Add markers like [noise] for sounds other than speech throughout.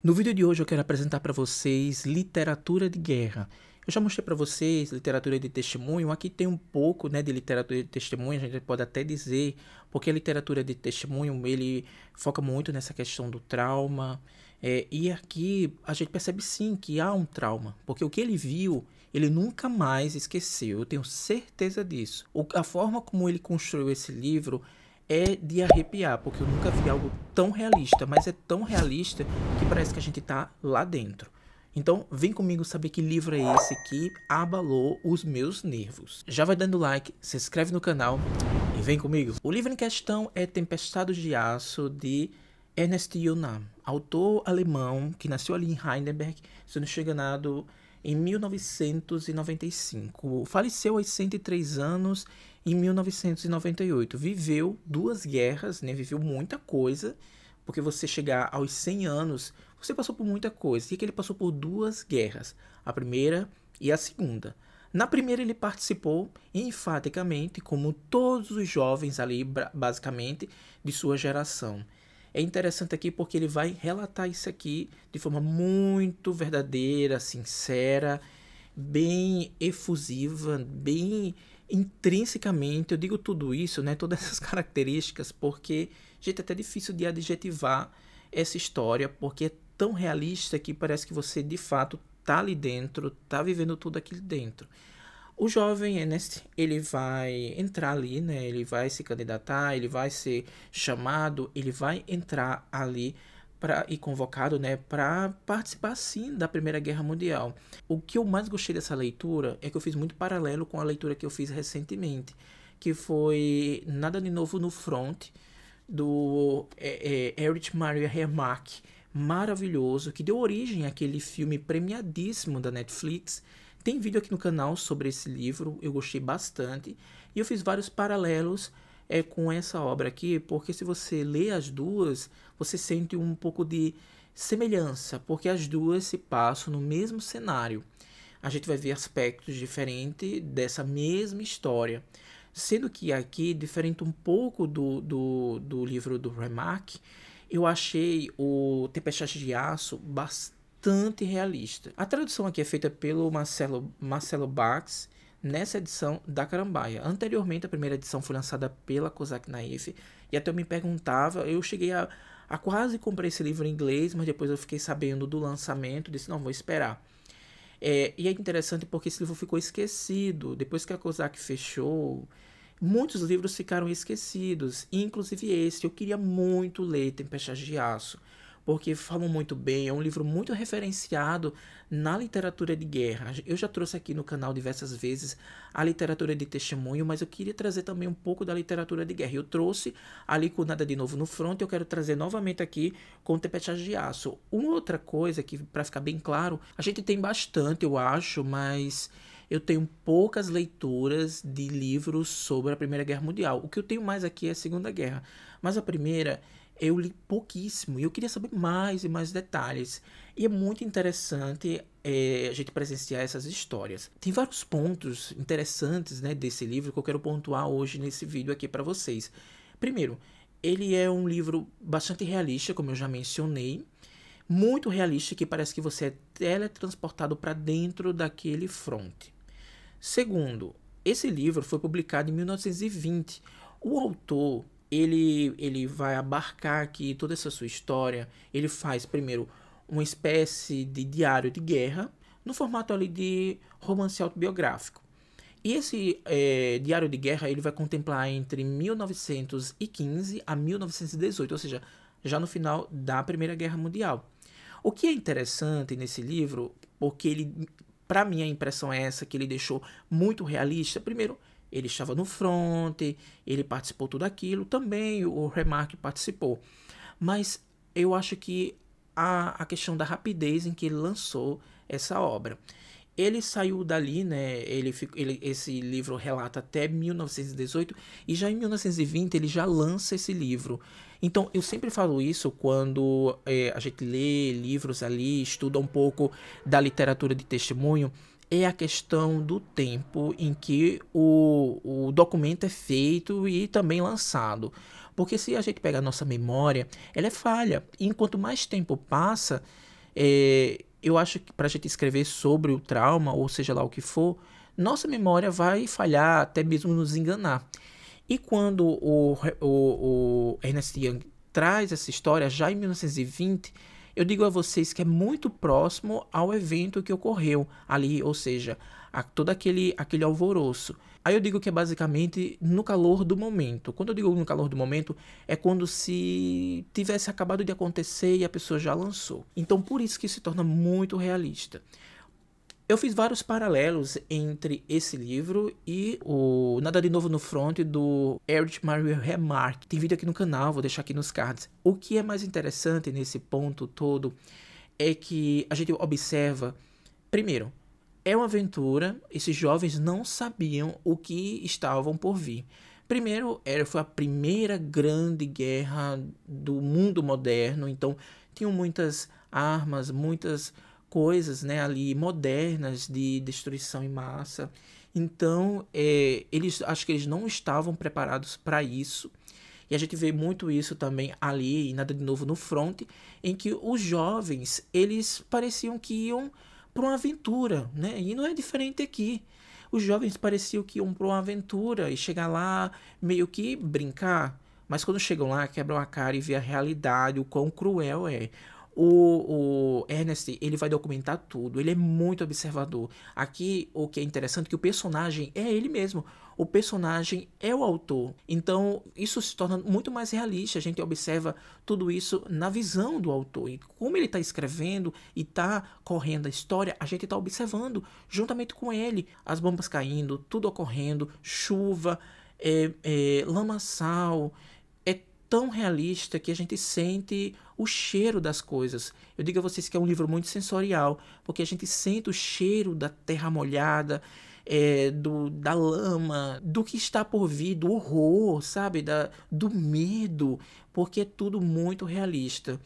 No vídeo de hoje eu quero apresentar para vocês literatura de guerra. Eu já mostrei para vocês literatura de testemunho, aqui tem um pouco né, de literatura de testemunho, a gente pode até dizer, porque a literatura de testemunho ele foca muito nessa questão do trauma, é, e aqui a gente percebe sim que há um trauma, porque o que ele viu, ele nunca mais esqueceu, eu tenho certeza disso. O, a forma como ele construiu esse livro é de arrepiar, porque eu nunca vi algo tão realista, mas é tão realista que parece que a gente tá lá dentro. Então, vem comigo saber que livro é esse que abalou os meus nervos. Já vai dando like, se inscreve no canal e vem comigo. O livro em questão é Tempestado de Aço, de Ernest Yunam, autor alemão que nasceu ali em Heidelberg, se não chega nada, em 1995. Faleceu aos 103 anos em 1998. Viveu duas guerras, né? Viveu muita coisa, porque você chegar aos 100 anos, você passou por muita coisa. E que ele passou por duas guerras, a primeira e a segunda. Na primeira ele participou enfaticamente, como todos os jovens ali, basicamente, de sua geração. É interessante aqui porque ele vai relatar isso aqui de forma muito verdadeira, sincera, bem efusiva, bem intrinsecamente. Eu digo tudo isso, né, todas essas [laughs] características, porque gente é até difícil de adjetivar essa história, porque é tão realista que parece que você de fato tá ali dentro, tá vivendo tudo aquilo dentro. O jovem Ernest, ele vai entrar ali, né? Ele vai se candidatar, ele vai ser chamado, ele vai entrar ali para e convocado, né, para participar sim da Primeira Guerra Mundial. O que eu mais gostei dessa leitura é que eu fiz muito paralelo com a leitura que eu fiz recentemente, que foi Nada de Novo no Front, do é, é, Erich Maria Remarque, maravilhoso, que deu origem àquele filme premiadíssimo da Netflix, tem vídeo aqui no canal sobre esse livro, eu gostei bastante. E eu fiz vários paralelos é, com essa obra aqui, porque se você lê as duas, você sente um pouco de semelhança, porque as duas se passam no mesmo cenário. A gente vai ver aspectos diferentes dessa mesma história. Sendo que aqui, diferente um pouco do, do, do livro do Remark, eu achei o Tempestade de Aço bastante bastante realista. A tradução aqui é feita pelo Marcelo, Marcelo Bax nessa edição da Carambaia. Anteriormente, a primeira edição foi lançada pela Cossack Naif, e até eu me perguntava, eu cheguei a, a quase comprar esse livro em inglês, mas depois eu fiquei sabendo do lançamento, disse, não, vou esperar. É, e é interessante porque esse livro ficou esquecido, depois que a Cossack fechou, muitos livros ficaram esquecidos, inclusive esse, eu queria muito ler Tempestade de Aço porque falam muito bem, é um livro muito referenciado na literatura de guerra. Eu já trouxe aqui no canal diversas vezes a literatura de testemunho, mas eu queria trazer também um pouco da literatura de guerra. Eu trouxe ali com Nada de Novo no Front, eu quero trazer novamente aqui com Tempestade de Aço. Uma outra coisa que, para ficar bem claro, a gente tem bastante, eu acho, mas eu tenho poucas leituras de livros sobre a Primeira Guerra Mundial. O que eu tenho mais aqui é a Segunda Guerra. Mas a primeira, eu li pouquíssimo e eu queria saber mais e mais detalhes. E é muito interessante é, a gente presenciar essas histórias. Tem vários pontos interessantes né, desse livro que eu quero pontuar hoje nesse vídeo aqui para vocês. Primeiro, ele é um livro bastante realista, como eu já mencionei, muito realista que parece que você é teletransportado para dentro daquele fronte. Segundo, esse livro foi publicado em 1920. O autor ele, ele vai abarcar aqui toda essa sua história. Ele faz primeiro uma espécie de diário de guerra no formato ali de romance autobiográfico. E esse é, diário de guerra ele vai contemplar entre 1915 a 1918, ou seja, já no final da Primeira Guerra Mundial. O que é interessante nesse livro, porque ele, para mim, a impressão é essa que ele deixou muito realista. Primeiro, ele estava no front, ele participou tudo aquilo, também o Remarque participou. Mas eu acho que a, a questão da rapidez em que ele lançou essa obra. Ele saiu dali, né? Ele, ele, esse livro relata até 1918 e já em 1920 ele já lança esse livro. Então eu sempre falo isso quando é, a gente lê livros ali, estuda um pouco da literatura de testemunho é a questão do tempo em que o, o documento é feito e também lançado. Porque se a gente pega a nossa memória, ela é falha. E quanto mais tempo passa, é, eu acho que para a gente escrever sobre o trauma, ou seja lá o que for, nossa memória vai falhar, até mesmo nos enganar. E quando o, o, o Ernest Young traz essa história, já em 1920 eu digo a vocês que é muito próximo ao evento que ocorreu ali, ou seja, a todo aquele, aquele alvoroço. Aí eu digo que é basicamente no calor do momento. Quando eu digo no calor do momento, é quando se tivesse acabado de acontecer e a pessoa já lançou. Então por isso que se torna muito realista. Eu fiz vários paralelos entre esse livro e o Nada de Novo no Front do Erich Maria Remarque. Tem vídeo aqui no canal, vou deixar aqui nos cards. O que é mais interessante nesse ponto todo é que a gente observa, primeiro, é uma aventura, esses jovens não sabiam o que estavam por vir. Primeiro, era, foi a primeira grande guerra do mundo moderno, então tinham muitas armas, muitas coisas né, ali modernas de destruição em massa. Então, é, eles acho que eles não estavam preparados para isso. E a gente vê muito isso também ali, e nada de novo no front, em que os jovens, eles pareciam que iam para uma aventura, né? E não é diferente aqui. Os jovens pareciam que iam para uma aventura e chegar lá meio que brincar, mas quando chegam lá, quebram a cara e vê a realidade, o quão cruel é. O, o, Ernest, ele vai documentar tudo, ele é muito observador. Aqui, o que é interessante é que o personagem é ele mesmo. O personagem é o autor. Então, isso se torna muito mais realista. A gente observa tudo isso na visão do autor. E como ele está escrevendo e está correndo a história, a gente está observando juntamente com ele. As bombas caindo, tudo ocorrendo, chuva, é, é, lamaçal, tão realista que a gente sente o cheiro das coisas. Eu digo a vocês que é um livro muito sensorial, porque a gente sente o cheiro da terra molhada, é, do, da lama, do que está por vir, do horror, sabe? Da, do medo, porque é tudo muito realista.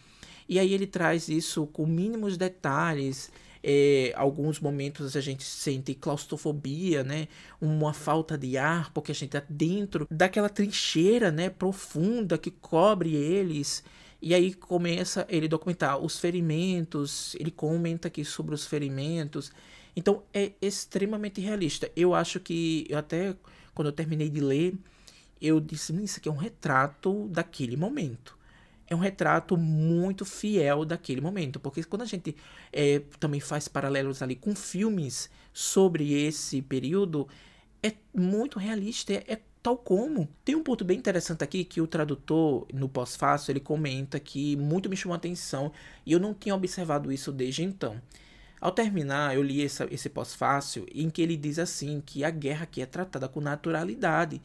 E aí ele traz isso com mínimos detalhes, é, alguns momentos a gente sente claustrofobia, né? Uma falta de ar, porque a gente está dentro daquela trincheira, né? Profunda que cobre eles. E aí começa ele documentar os ferimentos, ele comenta aqui sobre os ferimentos. Então é extremamente realista. Eu acho que eu até quando eu terminei de ler, eu disse, isso aqui é um retrato daquele momento é um retrato muito fiel daquele momento. Porque quando a gente é, também faz paralelos ali com filmes sobre esse período, é muito realista, é, é tal como. Tem um ponto bem interessante aqui que o tradutor no pós-fácil ele comenta que muito me chamou a atenção e eu não tinha observado isso desde então. Ao terminar, eu li essa, esse pós-fácil em que ele diz assim que a guerra aqui é tratada com naturalidade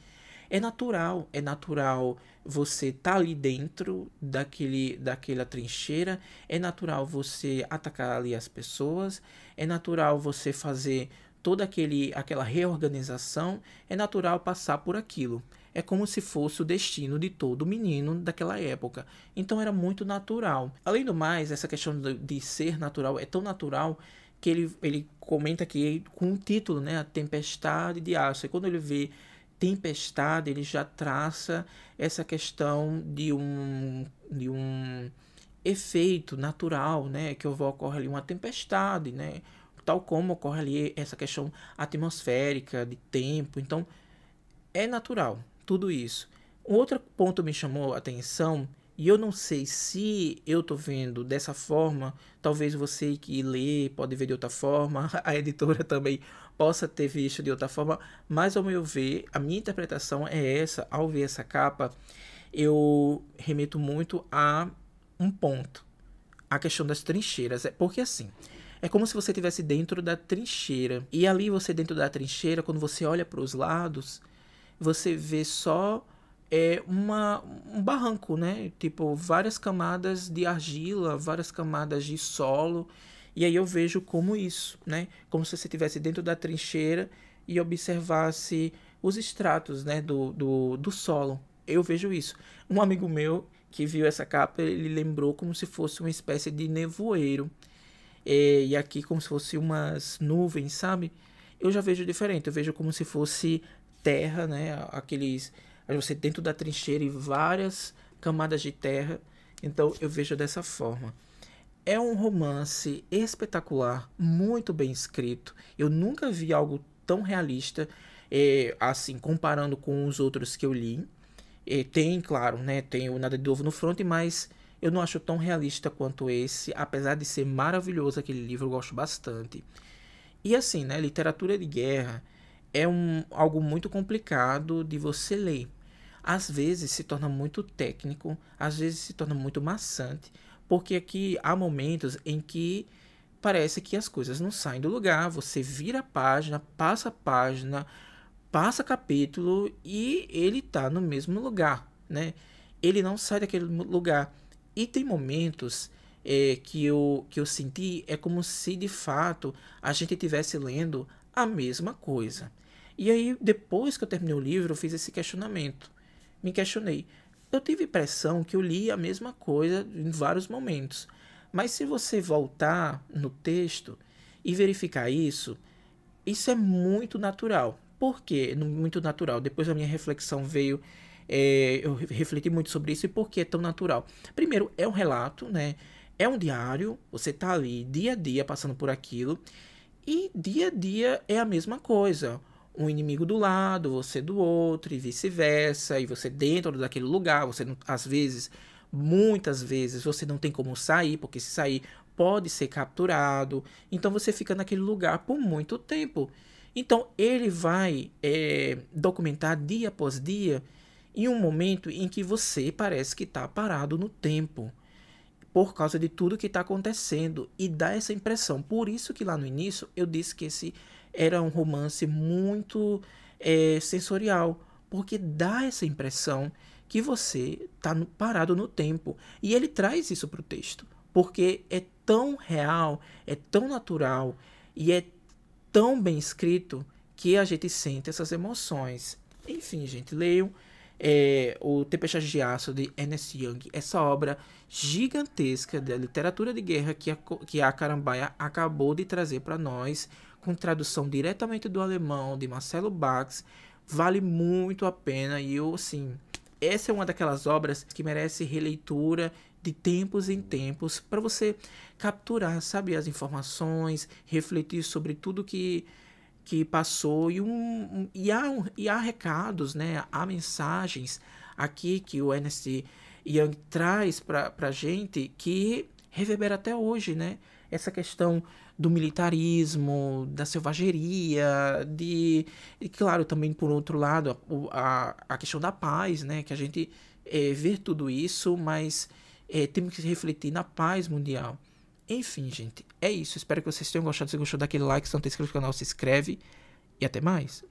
é natural, é natural você tá ali dentro daquele, daquela trincheira, é natural você atacar ali as pessoas, é natural você fazer toda aquele, aquela reorganização, é natural passar por aquilo. É como se fosse o destino de todo menino daquela época. Então era muito natural. Além do mais, essa questão de ser natural é tão natural que ele, ele comenta aqui com o um título, né? A Tempestade de Aço. E quando ele vê Tempestade ele já traça essa questão de um, de um efeito natural, né, que ocorre ali uma tempestade, né, tal como ocorre ali essa questão atmosférica de tempo. Então é natural tudo isso. Outro ponto me chamou a atenção e eu não sei se eu tô vendo dessa forma, talvez você que lê pode ver de outra forma, [laughs] a editora também possa ter visto de outra forma, mas ao meu ver, a minha interpretação é essa, ao ver essa capa, eu remeto muito a um ponto, a questão das trincheiras, é, porque assim, é como se você estivesse dentro da trincheira. E ali você dentro da trincheira, quando você olha para os lados, você vê só é uma, um barranco, né? Tipo, várias camadas de argila, várias camadas de solo. E aí eu vejo como isso, né? Como se você estivesse dentro da trincheira e observasse os estratos né? Do, do, do solo. Eu vejo isso. Um amigo meu que viu essa capa, ele lembrou como se fosse uma espécie de nevoeiro. E, é, e aqui como se fosse umas nuvens, sabe? Eu já vejo diferente. Eu vejo como se fosse terra, né? Aqueles mas você dentro da trincheira e várias camadas de terra. Então eu vejo dessa forma. É um romance espetacular, muito bem escrito. Eu nunca vi algo tão realista, eh, assim, comparando com os outros que eu li. Eh, tem, claro, né? Tem o Nada de Ovo no Front, mas eu não acho tão realista quanto esse. Apesar de ser maravilhoso aquele livro, eu gosto bastante. E assim, né? Literatura de guerra é um, algo muito complicado de você ler às vezes se torna muito técnico, às vezes se torna muito maçante, porque aqui há momentos em que parece que as coisas não saem do lugar, você vira a página, passa a página, passa capítulo e ele tá no mesmo lugar, né? Ele não sai daquele lugar. E tem momentos é, que, eu, que eu senti é como se de fato a gente estivesse lendo a mesma coisa. E aí, depois que eu terminei o livro, eu fiz esse questionamento me questionei. Eu tive impressão que eu li a mesma coisa em vários momentos, mas se você voltar no texto e verificar isso, isso é muito natural. Por quê? Muito natural. Depois a minha reflexão veio é, eu refleti muito sobre isso e por que é tão natural. Primeiro, é um relato, né? É um diário, você tá ali dia a dia passando por aquilo e dia a dia é a mesma coisa um inimigo do lado, você do outro e vice-versa, e você dentro daquele lugar, você não, às vezes, muitas vezes você não tem como sair, porque se sair pode ser capturado, então você fica naquele lugar por muito tempo. Então ele vai é, documentar dia após dia em um momento em que você parece que está parado no tempo por causa de tudo que está acontecendo e dá essa impressão. Por isso que lá no início eu disse que esse era um romance muito é, sensorial, porque dá essa impressão que você está parado no tempo. E ele traz isso para o texto, porque é tão real, é tão natural e é tão bem escrito que a gente sente essas emoções. Enfim, gente, leiam é, o Tempestade de Aço de Ernest Young, essa obra gigantesca da literatura de guerra que a, que a Carambaia acabou de trazer para nós, com tradução diretamente do alemão de Marcelo Bax, vale muito a pena e eu, assim, essa é uma daquelas obras que merece releitura de tempos em tempos para você capturar, sabe, as informações, refletir sobre tudo que que passou e, um, e, há, um, e há recados, né? há mensagens aqui que o Ernest Young traz para a gente que reverbera até hoje, né? Essa questão do militarismo, da selvageria, de... E claro, também por outro lado, a, a questão da paz, né? Que a gente é, vê tudo isso, mas é, temos que refletir na paz mundial. Enfim, gente, é isso. Espero que vocês tenham gostado. Se gostou, daquele like, se não tá inscrito no canal, se inscreve. E até mais.